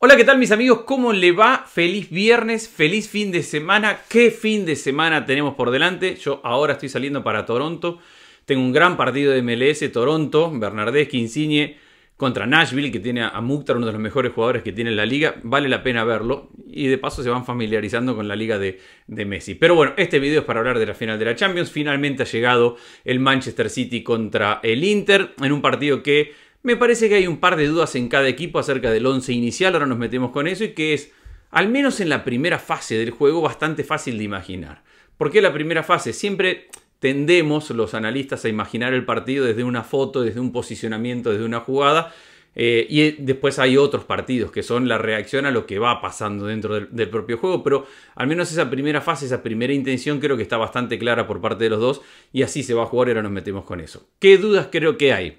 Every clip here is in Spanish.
Hola, ¿qué tal mis amigos? ¿Cómo le va? Feliz viernes, feliz fin de semana. ¿Qué fin de semana tenemos por delante? Yo ahora estoy saliendo para Toronto. Tengo un gran partido de MLS Toronto, Bernardés, Insigne contra Nashville, que tiene a Mukhtar, uno de los mejores jugadores que tiene en la liga. Vale la pena verlo. Y de paso se van familiarizando con la liga de, de Messi. Pero bueno, este video es para hablar de la final de la Champions. Finalmente ha llegado el Manchester City contra el Inter en un partido que me parece que hay un par de dudas en cada equipo acerca del 11 inicial, ahora nos metemos con eso, y que es, al menos en la primera fase del juego, bastante fácil de imaginar. ¿Por qué la primera fase? Siempre tendemos los analistas a imaginar el partido desde una foto, desde un posicionamiento, desde una jugada, eh, y después hay otros partidos que son la reacción a lo que va pasando dentro del, propio juego, pero al menos esa primera fase, esa primera intención creo que está bastante clara por parte de los dos y así se va a jugar ahora nos metemos con eso. ¿Qué dudas creo que hay?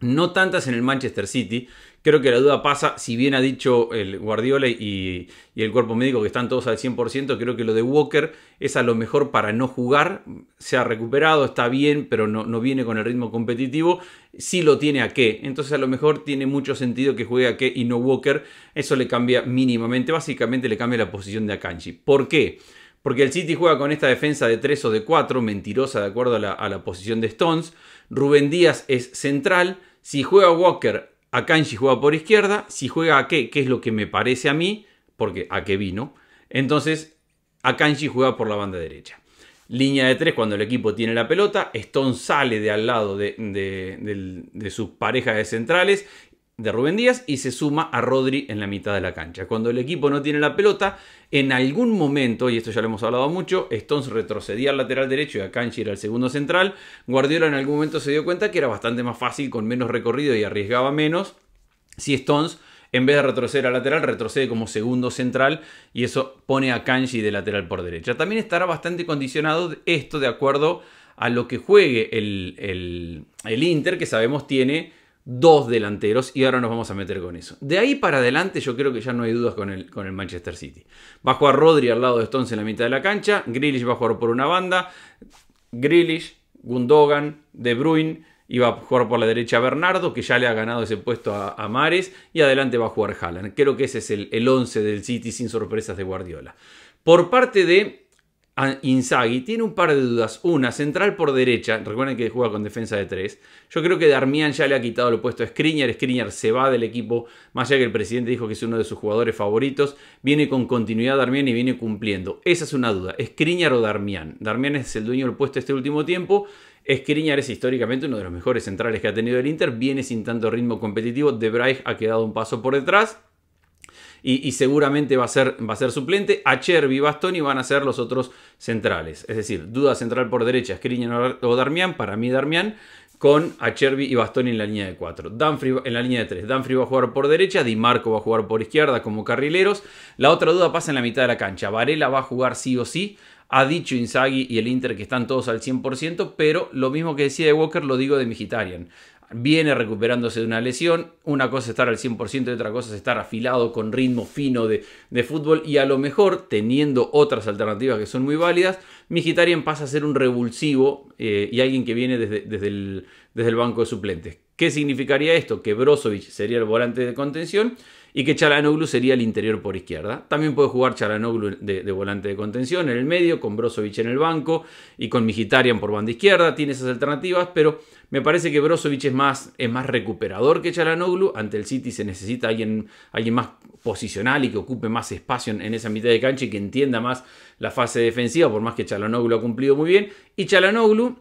no tantas en el Manchester City. Creo que la duda pasa, si bien ha dicho el Guardiola y, el cuerpo médico que están todos al 100%, creo que lo de Walker es a lo mejor para no jugar. Se ha recuperado, está bien, pero no, viene con el ritmo competitivo. Si lo tiene a qué. Entonces a lo mejor tiene mucho sentido que juegue a qué y no Walker. Eso le cambia mínimamente. Básicamente le cambia la posición de Akanji. ¿Por qué? Porque el City juega con esta defensa de 3 o de 4, mentirosa de acuerdo a la, a la posición de Stones. Rubén Díaz es central. Si juega Walker, Akanji juega por izquierda. Si juega Ake, que es lo que me parece a mí, porque a qué vino, entonces Akanji juega por la banda derecha. Línea de tres cuando el equipo tiene la pelota. Stone sale de al lado de, sus parejas de su pareja de centrales de Rubén Díaz y se suma a Rodri en la mitad de la cancha. Cuando el equipo no tiene la pelota, en algún momento, y esto ya lo hemos hablado mucho, Stones retrocedía al lateral derecho y Akanji era el segundo central. Guardiola en algún momento se dio cuenta que era bastante más fácil, con menos recorrido y arriesgaba menos, si Stones en vez de retroceder al lateral, retrocede como segundo central y eso pone a Akanji de lateral por derecha. También estará bastante condicionado esto de acuerdo a lo que juegue el, el Inter, que sabemos tiene dos delanteros y ahora nos vamos a meter con eso. De ahí para adelante yo creo que ya no hay dudas con el, con el Manchester City. Va a jugar Rodri al lado de Stones en la mitad de la cancha, Grealish va a jugar por una banda, Grealish, Gundogan, De Bruyne, y va a jugar por la derecha Bernardo, que ya le ha ganado ese puesto a, Mares, y adelante va a jugar Haaland. Creo que ese es el 11 del City sin sorpresas de Guardiola. Por parte de Ah, Inzagui tiene un par de dudas. Una, central por derecha. Recuerden que juega con defensa de 3. Yo creo que Darmian ya le ha quitado el puesto a Skriniar. Skriniar se va del equipo, más allá que el presidente dijo que es uno de sus jugadores favoritos. Viene con continuidad Darmian y viene cumpliendo. Esa es una duda. ¿Skriniar o Darmian? Darmian es el dueño del puesto este último tiempo. Skriniar es históricamente uno de los mejores centrales que ha tenido el Inter. Viene sin tanto ritmo competitivo. De Bruyne ha quedado un paso por detrás y, seguramente va a, ser, va a ser suplente. Achervi y Bastoni van a ser los otros centrales. Es decir, duda central por derecha, Skriniar o Darmian, para mí Darmian, con Achervi y Bastoni en la línea de 4. Danfrey en la línea de 3. Danfri va a jugar por derecha, Di Marco va a jugar por izquierda como carrileros. La otra duda pasa en la mitad de la cancha. Varela va a jugar sí o sí. Ha dicho Inzaghi y el Inter que están todos al 100%, pero lo mismo que decía de Walker lo digo de Mkhitaryan viene recuperándose de una lesión. Una cosa es estar al 100% y otra cosa es estar afilado con ritmo fino de, de, fútbol. Y a lo mejor, teniendo otras alternativas que son muy válidas, Migitarian pasa a ser un revulsivo eh, y alguien que viene desde el desde el banco de suplentes. ¿Qué significaría esto? Que Brozovic sería el volante de contención y que Chalanoglu sería el interior por izquierda. También puede jugar Chalanoglu de, volante de contención en el medio, con Brozovic en el banco y con Migitarian por banda izquierda. Tiene esas alternativas, pero me parece que Brozovic es más, más recuperador que Chalanoglu. Ante el City se necesita alguien, alguien más posicional y que ocupe más espacio en, en, esa mitad de cancha y que entienda más la fase defensiva, por más que Chalanoglu ha cumplido muy bien. Y Chalanoglu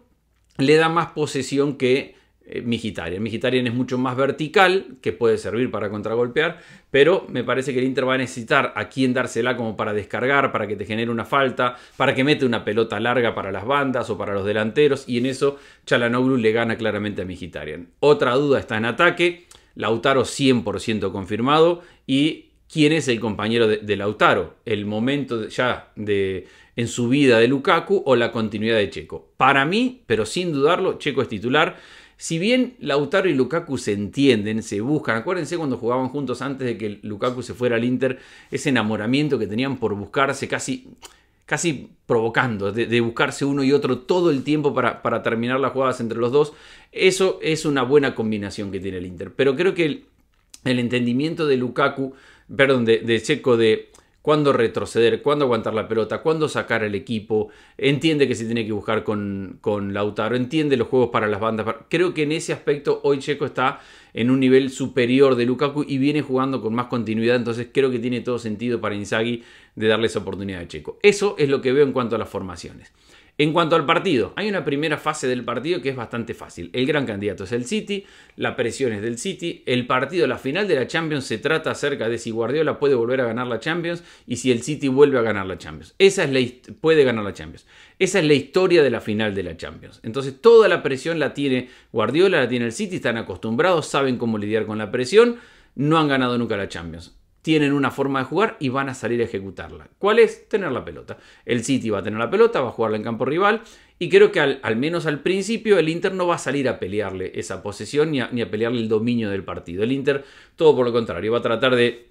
le da más posesión que eh, Migitarian. Migitarian es mucho más vertical, que puede servir para contragolpear, pero me parece que el Inter va a necesitar a quien dársela como para descargar, para que te genere una falta, para que mete una pelota larga para las bandas o para los delanteros, y en eso Chalanoglu le gana claramente a Migitarian. Otra duda está en ataque, Lautaro 100% confirmado, y quién es el compañero de, Lautaro. El momento ya de en su vida de Lukaku o la continuidad de Checo. Para mí, pero sin dudarlo, Checo es titular. Si bien Lautaro y Lukaku se entienden, se buscan, acuérdense cuando jugaban juntos antes de que Lukaku se fuera al Inter, ese enamoramiento que tenían por buscarse casi casi provocando, de, buscarse uno y otro todo el tiempo para, para, terminar las jugadas entre los dos. Eso es una buena combinación que tiene el Inter. Pero creo que el, entendimiento de Lukaku, perdón, de Checo, de cuándo retroceder, cuándo aguantar la pelota, cuándo sacar el equipo, entiende que se tiene que buscar con, con Lautaro, entiende los juegos para las bandas. Creo que en ese aspecto hoy Checo está en un nivel superior de Lukaku y viene jugando con más continuidad, entonces creo que tiene todo sentido para Inzaghi de darle esa oportunidad a Checo. Eso es lo que veo en cuanto a las formaciones. En cuanto al partido, hay una primera fase del partido que es bastante fácil. El gran candidato es el City, la presión es del City, el partido, la final de la Champions se trata acerca de si Guardiola puede volver a ganar la Champions y si el City vuelve a ganar la Champions. Esa es la puede ganar la Champions. Esa es la historia de la final de la Champions. Entonces toda la presión la tiene Guardiola, la tiene el City, están acostumbrados, saben cómo lidiar con la presión, no han ganado nunca la Champions tienen una forma de jugar y van a salir a ejecutarla. ¿Cuál es? Tener la pelota. El City va a tener la pelota, va a jugarla en campo rival y creo que al, menos al principio el Inter no va a salir a pelearle esa posesión ni a, ni a pelearle el dominio del partido. El Inter, todo por lo contrario, va a tratar de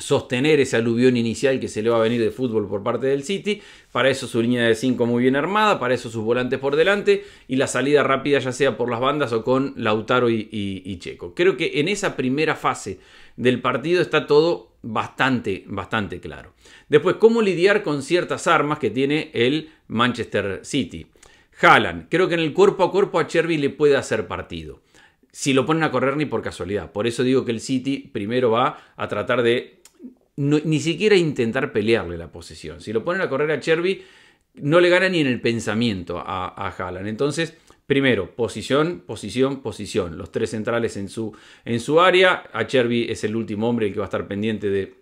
sostener ese aluvión inicial que se le va a venir de fútbol por parte del City. Para eso su línea de 5 muy bien armada, para eso sus volantes por delante y la salida rápida ya sea por las bandas o con Lautaro y, Checo. Creo que en esa primera fase del partido está todo bastante, bastante claro. Después, cómo lidiar con ciertas armas que tiene el Manchester City. Haaland, creo que en el cuerpo a cuerpo a Cherby le puede hacer partido. Si lo ponen a correr ni por casualidad. Por eso digo que el City primero va a tratar de ni siquiera intentar pelearle la posición. Si lo ponen a correr a Cherby, no le gana ni en el pensamiento a, a Entonces, primero, posición, posición, posición. Los tres centrales en su, en su área. A Cherby es el último hombre el que va a estar pendiente de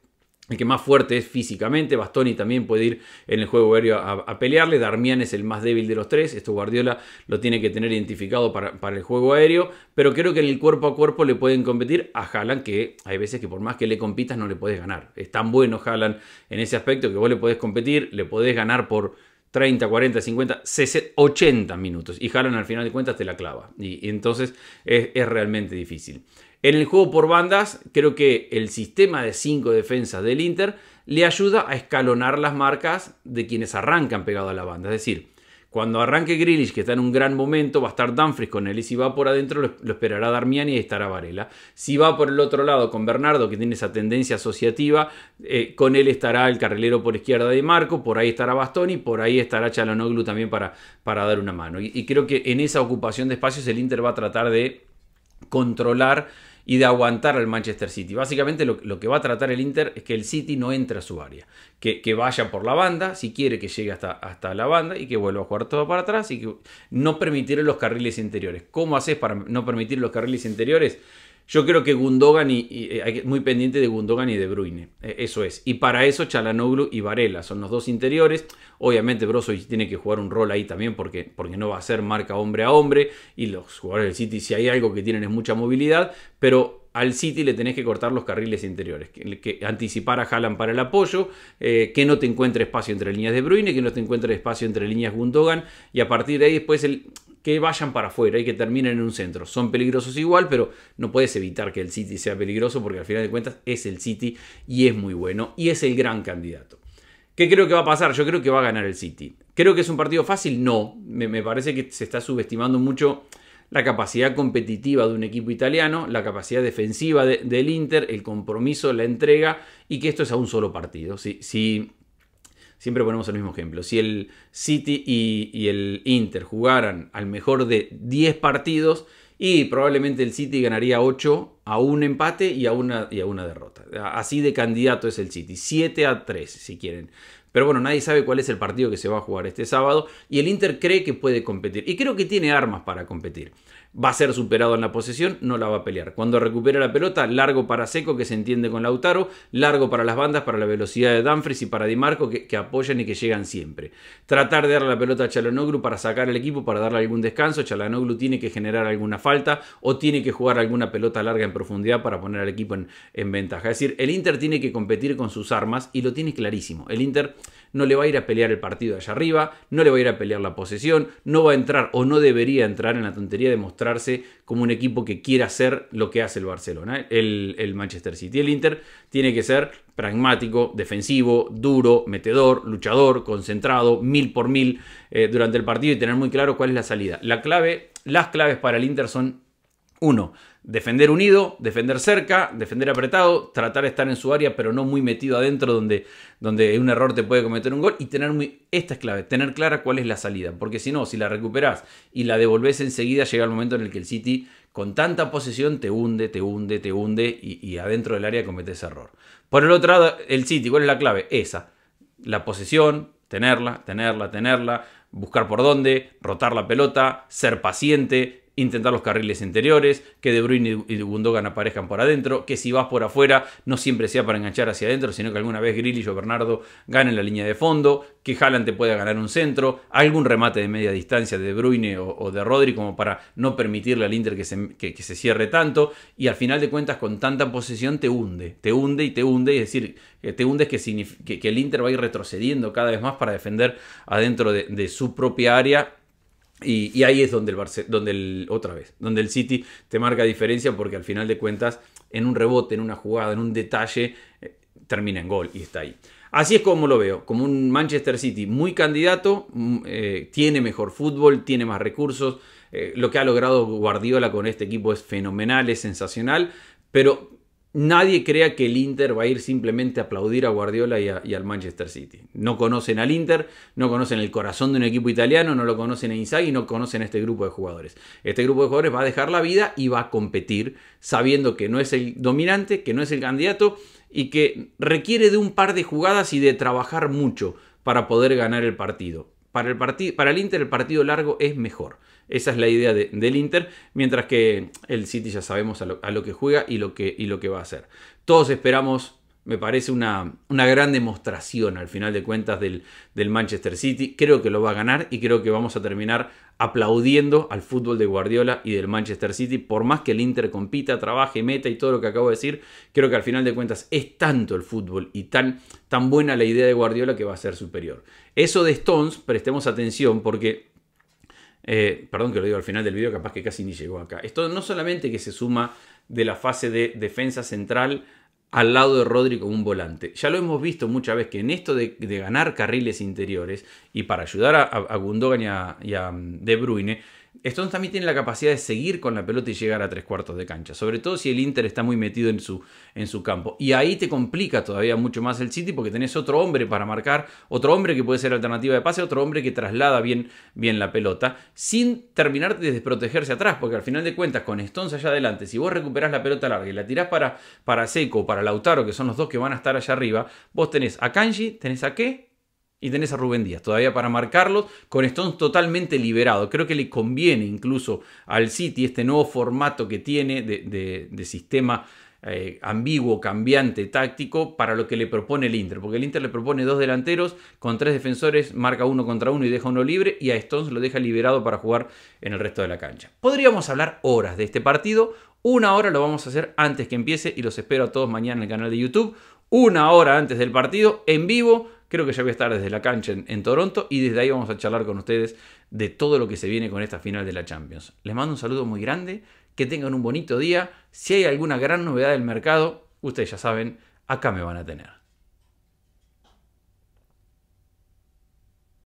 el que más fuerte es físicamente, Bastoni también puede ir en el juego aéreo a, pelearle, Darmian es el más débil de los tres, esto Guardiola lo tiene que tener identificado para, el juego aéreo, pero creo que en el cuerpo a cuerpo le pueden competir a Haaland, que hay veces que por más que le compitas no le puedes ganar. Es tan bueno Haaland en ese aspecto que vos le podés competir, le podés ganar por 30, 40, 50, 60, 80 minutos. Y Haaland al final de cuentas te la clava. Y, entonces es, es, realmente difícil. En el juego por bandas, creo que el sistema de 5 defensas del Inter le ayuda a escalonar las marcas de quienes arrancan pegado a la banda. Es decir, cuando arranque Grilich, que está en un gran momento, va a estar Dumfries con él. Y si va por adentro, lo, esperará Darmiani y estará Varela. Si va por el otro lado con Bernardo, que tiene esa tendencia asociativa, eh, con él estará el carrilero por izquierda de Marco, por ahí estará Bastoni, por ahí estará Chalonoglu también para, para dar una mano. y creo que en esa ocupación de espacios el Inter va a tratar de controlar y de aguantar al Manchester City. Básicamente lo, que va a tratar el Inter es que el City no entre a su área, que, vaya por la banda, si quiere que llegue hasta, hasta, la banda y que vuelva a jugar todo para atrás y que no permitir los carriles interiores. ¿Cómo haces para no permitir los carriles interiores? Yo creo que Gundogan y, eh, muy pendiente de Gundogan y de Bruyne, eh, eso es. Y para eso Chalanoglu y Varela son los dos interiores. Obviamente Brozovic tiene que jugar un rol ahí también porque, porque no va a ser marca hombre a hombre y los jugadores del City si hay algo que tienen es mucha movilidad, pero al City le tenés que cortar los carriles interiores, que, anticipar a Haaland para el apoyo, eh, que no te encuentre espacio entre líneas de Bruyne, que no te encuentre espacio entre líneas Gundogan, y a partir de ahí después el, que vayan para afuera y que terminen en un centro. Son peligrosos igual, pero no puedes evitar que el City sea peligroso porque al final de cuentas es el City y es muy bueno y es el gran candidato. ¿Qué creo que va a pasar? Yo creo que va a ganar el City. ¿Creo que es un partido fácil? No. Me, parece que se está subestimando mucho la capacidad competitiva de un equipo italiano, la capacidad defensiva del Inter, el compromiso, la entrega y que esto es a un solo partido. sí si siempre ponemos el mismo ejemplo. Si el City y, el Inter jugaran al mejor de 10 partidos, y probablemente el City ganaría 8 a un empate y a una, y a una derrota. Así de candidato es el City, 7 a 3 si quieren. Pero bueno, nadie sabe cuál es el partido que se va a jugar este sábado y el Inter cree que puede competir y creo que tiene armas para competir va a ser superado en la posesión, no la va a pelear. Cuando recupera la pelota, largo para Seco, que se entiende con Lautaro, largo para las bandas, para la velocidad de Danfries y para Di Marco, que, apoyan y que llegan siempre. Tratar de dar la pelota a Chalanoglu para sacar al equipo, para darle algún descanso. Chalanoglu tiene que generar alguna falta o tiene que jugar alguna pelota larga en profundidad para poner al equipo en, en ventaja. Es decir, el Inter tiene que competir con sus armas y lo tiene clarísimo. El Inter no le va a ir a pelear el partido allá arriba, no le va a ir a pelear la posesión, no va a entrar o no debería entrar en la tontería de mostrarse como un equipo que quiera hacer lo que hace el Barcelona, el, Manchester City. El Inter tiene que ser pragmático, defensivo, duro, metedor, luchador, concentrado, mil por mil eh, durante el partido y tener muy claro cuál es la salida. La clave, las claves para el Inter son uno, defender unido, defender cerca, defender apretado, tratar de estar en su área pero no muy metido adentro donde, donde un error te puede cometer un gol y tener muy, esta es clave, tener clara cuál es la salida, porque si no, si la recuperás y la devolvés enseguida llega el momento en el que el City con tanta posesión te hunde, te hunde, te hunde y, y adentro del área cometes error. Por el otro lado, el City, ¿cuál es la clave? Esa, la posesión, tenerla, tenerla, tenerla, buscar por dónde, rotar la pelota, ser paciente, intentar los carriles interiores, que De Bruyne y Gundogan aparezcan por adentro, que si vas por afuera no siempre sea para enganchar hacia adentro, sino que alguna vez Grillish o Bernardo ganen la línea de fondo, que Haaland te pueda ganar un centro, algún remate de media distancia de, de Bruyne o, de Rodri como para no permitirle al Inter que se, cierre tanto y al final de cuentas con tanta posesión te hunde, te hunde y te hunde, es decir, eh, te hunde que, el Inter va a ir retrocediendo cada vez más para defender adentro de su propia área y, ahí es donde el, donde el otra vez, donde el City te marca diferencia porque al final de cuentas en un rebote, en una jugada, en un detalle eh, termina en gol y está ahí. Así es como lo veo, como un Manchester City muy candidato, mm, eh, tiene mejor fútbol, tiene más recursos, eh, lo que ha logrado Guardiola con este equipo es fenomenal, es sensacional, pero nadie crea que el Inter va a ir simplemente a aplaudir a Guardiola y, al Manchester City. No conocen al Inter, no conocen el corazón de un equipo italiano, no lo conocen a y no conocen a este grupo de jugadores. Este grupo de jugadores va a dejar la vida y va a competir sabiendo que no es el dominante, que no es el candidato y que requiere de un par de jugadas y de trabajar mucho para poder ganar el partido para el, para el Inter el partido largo es mejor. Esa es la idea del Inter, mientras que el City ya sabemos a lo, que juega y lo que, y lo que va a hacer. Todos esperamos me parece una, una, gran demostración al final de cuentas del, Manchester City. Creo que lo va a ganar y creo que vamos a terminar aplaudiendo al fútbol de Guardiola y del Manchester City. Por más que el Inter compita, trabaje, meta y todo lo que acabo de decir, creo que al final de cuentas es tanto el fútbol y tan, tan buena la idea de Guardiola que va a ser superior. Eso de Stones, prestemos atención porque eh, perdón que lo digo al final del video, capaz que casi ni llegó acá. Esto no solamente que se suma de la fase de defensa central al lado de Rodri como un volante. Ya lo hemos visto muchas veces que en esto de, ganar carriles interiores y para ayudar a, Gundogan y a mm, De Bruyne, Stones también tiene la capacidad de seguir con la pelota y llegar a tres cuartos de cancha, sobre todo si el Inter está muy metido en su, en su campo. Y ahí te complica todavía mucho más el City porque tenés otro hombre para marcar, otro hombre que puede ser alternativa de pase, otro hombre que traslada bien, bien la pelota, sin terminar de desprotegerse atrás, porque al final de cuentas con Stones allá adelante, si vos recuperás la pelota larga y la tirás para, para Seco, para Lautaro, que son los dos que van a estar allá arriba, vos tenés a Kanji, tenés a qué, y tenés a Rubén Díaz todavía para marcarlos, con Stones totalmente liberado. Creo que le conviene incluso al City este nuevo formato que tiene de, sistema eh, ambiguo, cambiante, táctico, para lo que le propone el Inter. Porque el Inter le propone dos delanteros con tres defensores, marca uno contra uno y deja uno libre, y a Stones lo deja liberado para jugar en el resto de la cancha. Podríamos hablar horas de este partido. Una hora lo vamos a hacer antes que empiece y los espero a todos mañana en el canal de YouTube. Una hora antes del partido, en vivo Creo que ya voy a estar desde la cancha en, Toronto y desde ahí vamos a charlar con ustedes de todo lo que se viene con esta final de la Champions. Les mando un saludo muy grande, que tengan un bonito día. Si hay alguna gran novedad del mercado, ustedes ya saben, acá me van a tener.